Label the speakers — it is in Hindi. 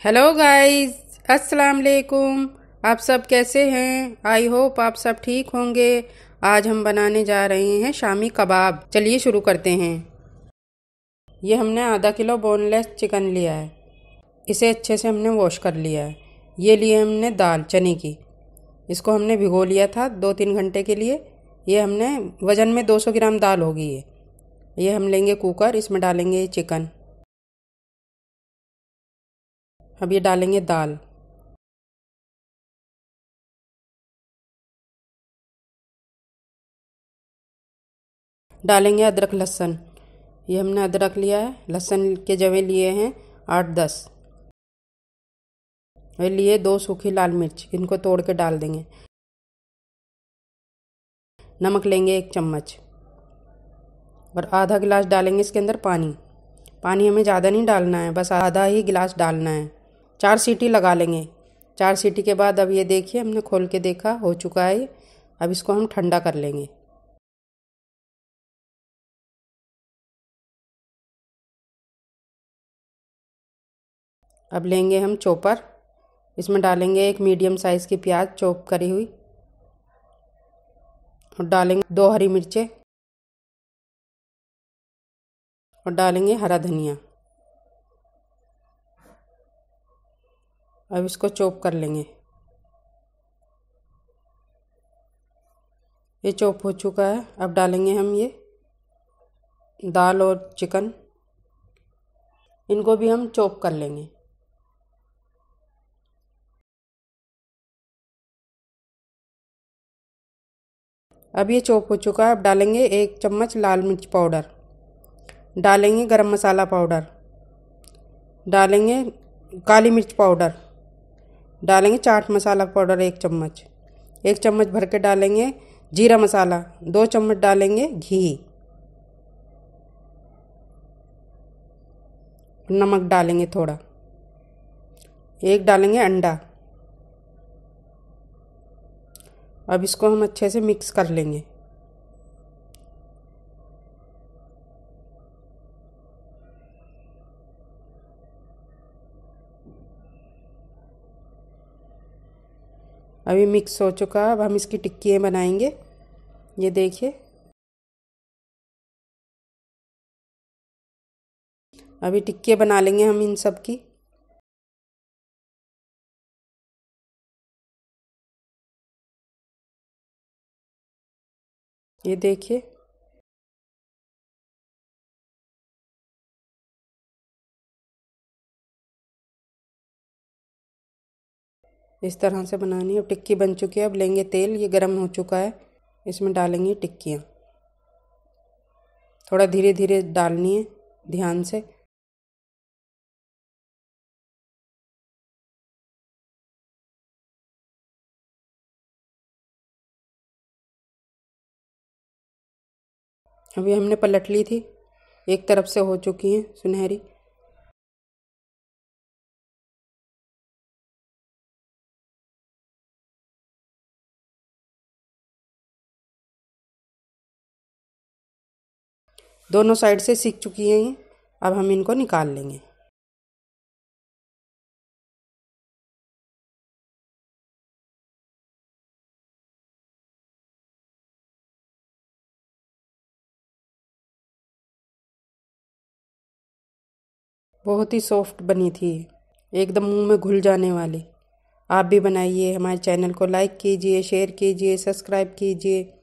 Speaker 1: हेलो गाइस अस्सलाम वालेकुम आप सब कैसे हैं आई होप आप सब ठीक होंगे आज हम बनाने जा रहे हैं शामी कबाब चलिए शुरू करते हैं ये हमने आधा किलो बोनलेस चिकन लिया है इसे अच्छे से हमने वॉश कर लिया है ये लिए हमने दाल चने की इसको हमने भिगो लिया था दो तीन घंटे के लिए ये हमने वज़न में 200 ग्राम दाल होगी ये ये
Speaker 2: हम लेंगे कुकर इसमें डालेंगे चिकन अब ये डालेंगे दाल डालेंगे अदरक लहसन
Speaker 1: ये हमने अदरक लिया है लहसन के जवे लिए हैं आठ दस और लिए दो सूखी लाल मिर्च इनको तोड़ के डाल देंगे नमक लेंगे एक चम्मच और आधा गिलास डालेंगे इसके अंदर पानी पानी हमें ज़्यादा नहीं डालना है बस आधा ही गिलास डालना है चार सीटी लगा लेंगे चार सीटी के बाद अब ये देखिए हमने खोल के देखा हो चुका है
Speaker 2: अब इसको हम ठंडा कर लेंगे अब लेंगे
Speaker 1: हम चोपर इसमें डालेंगे एक मीडियम साइज़ की प्याज चॉप करी हुई और डालेंगे दो हरी मिर्चें और डालेंगे हरा धनिया अब इसको चॉप कर लेंगे ये चॉप हो चुका है अब डालेंगे हम ये दाल और चिकन इनको भी हम चॉप कर लेंगे अब ये चॉप हो चुका है अब डालेंगे एक चम्मच लाल मिर्च पाउडर डालेंगे गरम मसाला पाउडर डालेंगे काली मिर्च पाउडर डालेंगे चाट मसाला पाउडर एक चम्मच एक चम्मच भर के डालेंगे जीरा मसाला दो चम्मच डालेंगे घी नमक डालेंगे थोड़ा एक डालेंगे अंडा अब इसको हम अच्छे से मिक्स कर लेंगे अभी मिक्स हो चुका है अब हम इसकी टिक्कियाँ बनाएंगे ये देखिए
Speaker 2: अभी टिक्के बना लेंगे हम इन सब की ये देखिए इस तरह से बनानी है अब टिक्की बन चुकी है अब लेंगे तेल ये गर्म
Speaker 1: हो चुका है इसमें डालेंगे टिक्कियाँ थोड़ा धीरे धीरे
Speaker 2: डालनी है ध्यान से अभी हमने पलट ली थी एक तरफ से हो चुकी हैं सुनहरी दोनों साइड से सीख चुकी हैं ये अब हम इनको निकाल लेंगे बहुत ही सॉफ्ट बनी थी एकदम
Speaker 1: मुंह में घुल जाने वाली आप भी बनाइए हमारे चैनल को लाइक कीजिए शेयर कीजिए सब्सक्राइब कीजिए